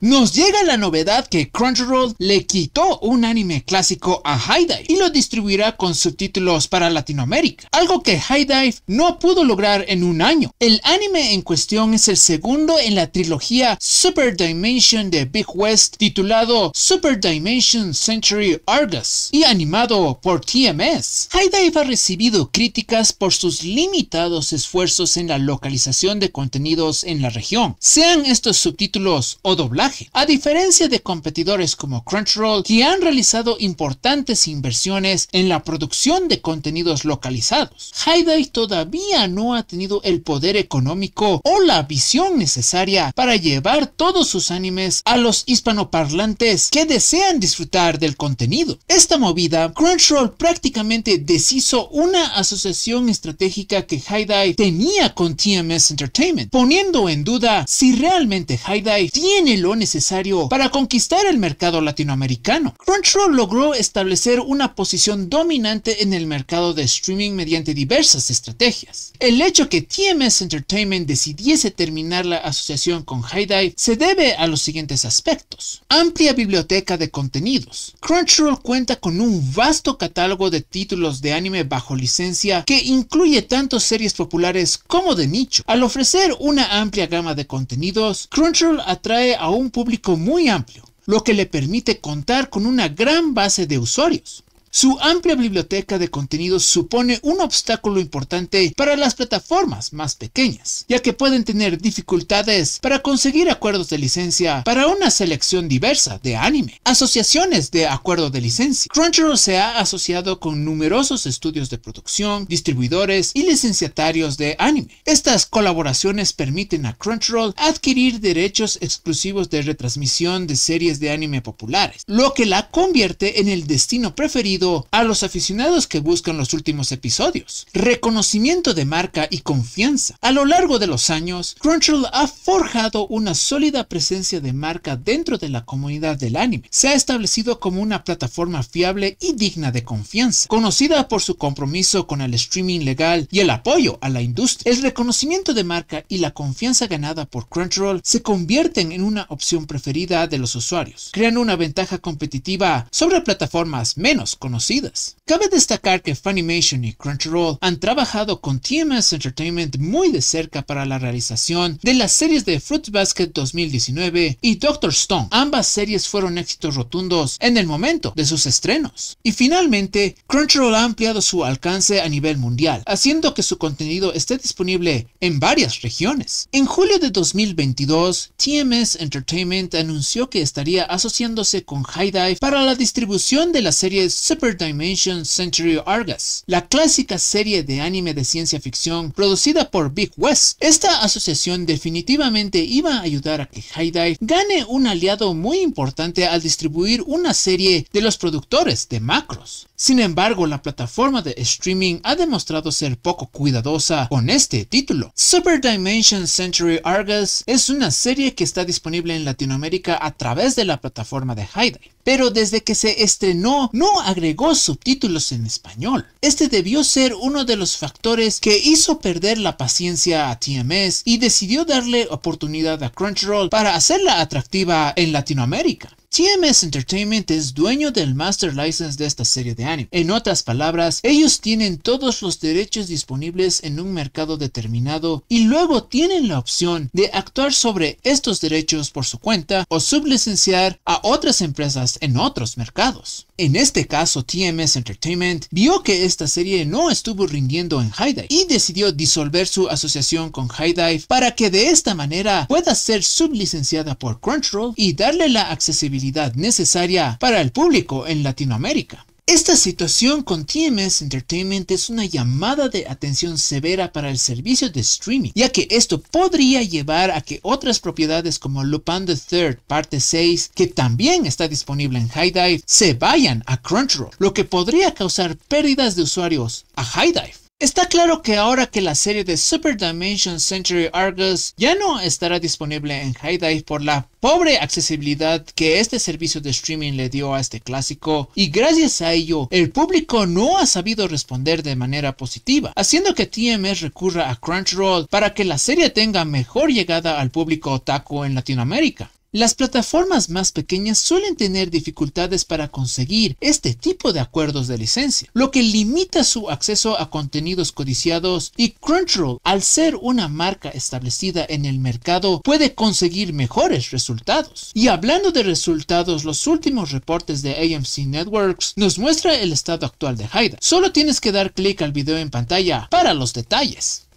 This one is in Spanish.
Nos llega la novedad que Crunchyroll le quitó un anime clásico a High Dive y lo distribuirá con subtítulos para Latinoamérica, algo que High Dive no pudo lograr en un año. El anime en cuestión es el segundo en la trilogía Super Dimension de Big West titulado Super Dimension Century Argus y animado por TMS. High Dive ha recibido críticas por sus limitados esfuerzos en la localización de contenidos en la región, sean estos subtítulos o doblados. A diferencia de competidores como Crunchyroll, que han realizado importantes inversiones en la producción de contenidos localizados, Haiday todavía no ha tenido el poder económico o la visión necesaria para llevar todos sus animes a los hispanoparlantes que desean disfrutar del contenido. Esta movida, Crunchyroll prácticamente deshizo una asociación estratégica que Haidai tenía con TMS Entertainment, poniendo en duda si realmente Haidai tiene lo necesario para conquistar el mercado latinoamericano. Crunchyroll logró establecer una posición dominante en el mercado de streaming mediante diversas estrategias. El hecho que TMS Entertainment decidiese terminar la asociación con Hi-Dive se debe a los siguientes aspectos. Amplia biblioteca de contenidos. Crunchyroll cuenta con un vasto catálogo de títulos de anime bajo licencia que incluye tanto series populares como de nicho. Al ofrecer una amplia gama de contenidos, Crunchyroll atrae a un público muy amplio, lo que le permite contar con una gran base de usuarios. Su amplia biblioteca de contenidos supone un obstáculo importante para las plataformas más pequeñas, ya que pueden tener dificultades para conseguir acuerdos de licencia para una selección diversa de anime, asociaciones de acuerdo de licencia. Crunchyroll se ha asociado con numerosos estudios de producción, distribuidores y licenciatarios de anime. Estas colaboraciones permiten a Crunchyroll adquirir derechos exclusivos de retransmisión de series de anime populares, lo que la convierte en el destino preferido a los aficionados que buscan los últimos episodios, reconocimiento de marca y confianza. A lo largo de los años, Crunchyroll ha forjado una sólida presencia de marca dentro de la comunidad del anime. Se ha establecido como una plataforma fiable y digna de confianza, conocida por su compromiso con el streaming legal y el apoyo a la industria. El reconocimiento de marca y la confianza ganada por Crunchyroll se convierten en una opción preferida de los usuarios, crean una ventaja competitiva sobre plataformas menos conocidas Cabe destacar que Funimation y Crunchyroll han trabajado con TMS Entertainment muy de cerca para la realización de las series de Fruit Basket 2019 y Doctor Stone. Ambas series fueron éxitos rotundos en el momento de sus estrenos. Y finalmente, Crunchyroll ha ampliado su alcance a nivel mundial, haciendo que su contenido esté disponible en varias regiones. En julio de 2022, TMS Entertainment anunció que estaría asociándose con High Dive para la distribución de la serie Super Dimension Century Argus, la clásica serie de anime de ciencia ficción producida por Big West. Esta asociación definitivamente iba a ayudar a que Haidai gane un aliado muy importante al distribuir una serie de los productores de Macros. Sin embargo, la plataforma de streaming ha demostrado ser poco cuidadosa con este título. Super Dimension Century Argus es una serie que está disponible en Latinoamérica a través de la plataforma de Hyde pero desde que se estrenó no agregó subtítulos en español. Este debió ser uno de los factores que hizo perder la paciencia a TMS y decidió darle oportunidad a Crunchyroll para hacerla atractiva en Latinoamérica. TMS Entertainment es dueño del Master License de esta serie de anime. En otras palabras, ellos tienen todos los derechos disponibles en un mercado determinado y luego tienen la opción de actuar sobre estos derechos por su cuenta o sublicenciar a otras empresas en otros mercados. En este caso, TMS Entertainment vio que esta serie no estuvo rindiendo en High Dive y decidió disolver su asociación con High Dive para que de esta manera pueda ser sublicenciada por Crunchyroll y darle la accesibilidad necesaria para el público en Latinoamérica. Esta situación con TMS Entertainment es una llamada de atención severa para el servicio de streaming, ya que esto podría llevar a que otras propiedades como Lupin the Third parte 6, que también está disponible en High Dive, se vayan a Crunchyroll, lo que podría causar pérdidas de usuarios a High Dive. Está claro que ahora que la serie de Super Dimension Century Argus ya no estará disponible en High Dive por la pobre accesibilidad que este servicio de streaming le dio a este clásico y gracias a ello el público no ha sabido responder de manera positiva, haciendo que TMS recurra a Crunchyroll para que la serie tenga mejor llegada al público otaku en Latinoamérica. Las plataformas más pequeñas suelen tener dificultades para conseguir este tipo de acuerdos de licencia, lo que limita su acceso a contenidos codiciados y Crunchyroll, al ser una marca establecida en el mercado, puede conseguir mejores resultados. Y hablando de resultados, los últimos reportes de AMC Networks nos muestra el estado actual de Haida. Solo tienes que dar clic al video en pantalla para los detalles.